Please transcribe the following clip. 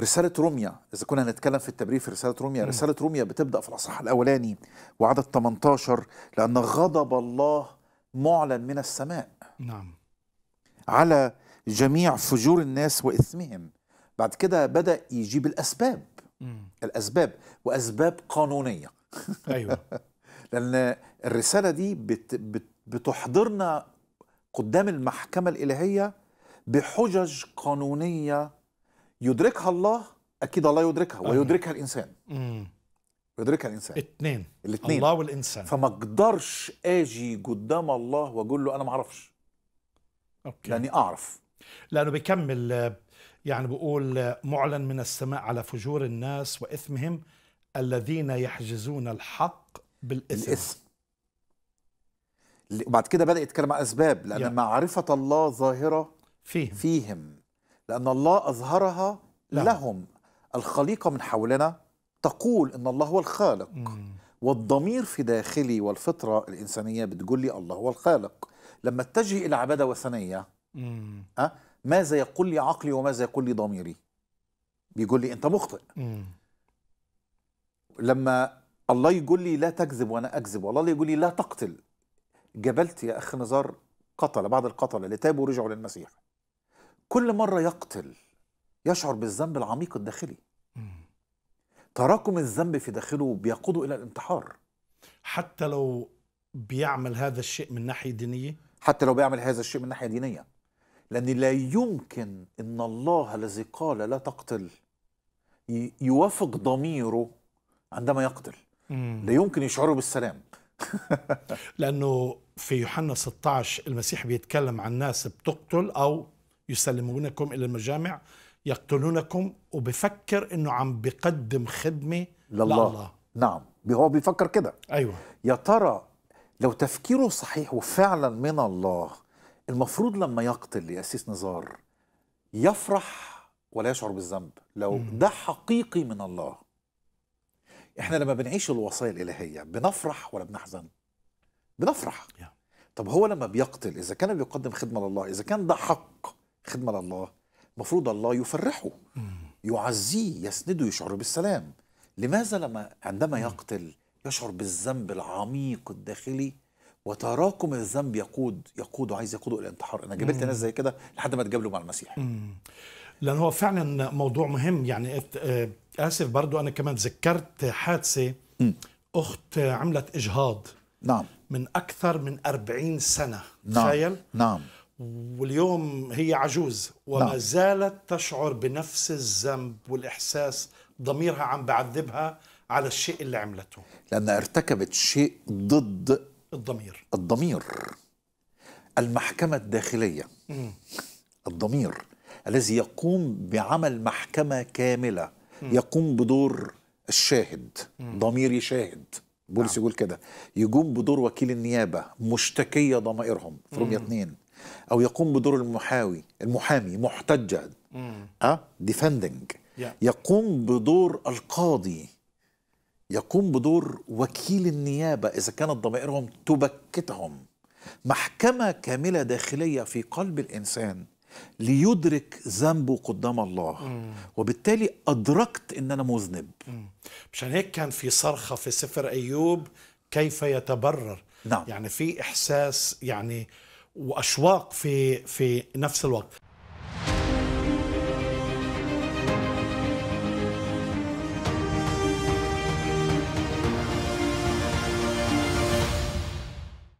رسالة روميا إذا كنا هنتكلم في التبرير في رسالة روميا رسالة روميا بتبدأ في الأصح الأولاني وعدد 18 لأن غضب الله معلن من السماء نعم على جميع فجور الناس وإثمهم بعد كده بدأ يجيب الأسباب مم. الأسباب وأسباب قانونية أيوة لأن الرسالة دي بت بت بتحضرنا قدام المحكمة الإلهية بحجج قانونية يدركها الله اكيد الله يدركها ويدركها الانسان امم يدركها الانسان الاثنين الاثنين الله والانسان فما اقدرش اجي قدام الله واقول له انا ما اعرفش اوكي لاني اعرف لانه بيكمل يعني بقول معلن من السماء على فجور الناس واثمهم الذين يحجزون الحق بالاثم الاسم. وبعد كده بدا يتكلم عن اسباب لان يعني. معرفه الله ظاهره فيهم فيهم لأن الله أظهرها لا. لهم الخليقة من حولنا تقول إن الله هو الخالق مم. والضمير في داخلي والفطرة الإنسانية بتقول لي الله هو الخالق لما اتجه إلى عبادة وثنية مم. أه؟ ماذا يقول لي عقلي وماذا يقول لي ضميري بيقول لي أنت مخطئ مم. لما الله يقول لي لا تكذب وأنا أكذب والله يقول لي لا تقتل جبلت يا أخ نزار قتل بعض القتلة اللي تابوا ورجعوا للمسيح كل مرة يقتل يشعر بالذنب العميق الداخلي تراكم الذنب في داخله بيقوده إلى الانتحار حتى لو بيعمل هذا الشيء من ناحية دينية حتى لو بيعمل هذا الشيء من ناحية دينية لأن لا يمكن أن الله الذي قال لا تقتل يوافق ضميره عندما يقتل مم. لا يمكن يشعره بالسلام لأنه في يوحنا 16 المسيح بيتكلم عن ناس بتقتل أو يسلمونكم إلى المجامع يقتلونكم وبفكر أنه عم بقدم خدمة لله, لله. نعم هو بيفكر كده أيوة يا ترى لو تفكيره صحيح وفعلا من الله المفروض لما يقتل يأسيس نزار يفرح ولا يشعر بالذنب لو ده حقيقي من الله احنا لما بنعيش الوصايا الالهيه بنفرح ولا بنحزن بنفرح yeah. طب هو لما بيقتل اذا كان بيقدم خدمه لله اذا كان ده حق خدمه لله المفروض الله يفرحه يعزيه يسنده يشعر بالسلام لماذا لما عندما يقتل يشعر بالذنب العميق الداخلي وتراكم الذنب يقود يقوده عايز يقوده الى الانتحار انا جبت ناس زي كده لحد ما اتجاب مع المسيح لان هو فعلا موضوع مهم يعني آه، اسف برضو انا كمان ذكرت حادثه مم. اخت عملت اجهاض نعم من اكثر من 40 سنه نعم. تخيل نعم واليوم هي عجوز وما نعم. زالت تشعر بنفس الذنب والإحساس ضميرها عم بعذبها على الشيء اللي عملته لأنها ارتكبت شيء ضد الضمير الضمير المحكمة الداخلية م. الضمير الذي يقوم بعمل محكمة كاملة م. يقوم بدور الشاهد م. ضميري شاهد بولس نعم. يقول كده يقوم بدور وكيل النيابة مشتكية ضمائرهم في رمية 2 او يقوم بدور المحاوي المحامي محتجا اه ديفندنج يقوم بدور القاضي يقوم بدور وكيل النيابه اذا كانت ضمائرهم تبكتهم محكمه كامله داخليه في قلب الانسان ليدرك ذنبه قدام الله مم. وبالتالي أدركت أن أنا مذنب مشان هيك كان في صرخة في سفر أيوب كيف يتبرر نعم. يعني في إحساس يعني واشواق في في نفس الوقت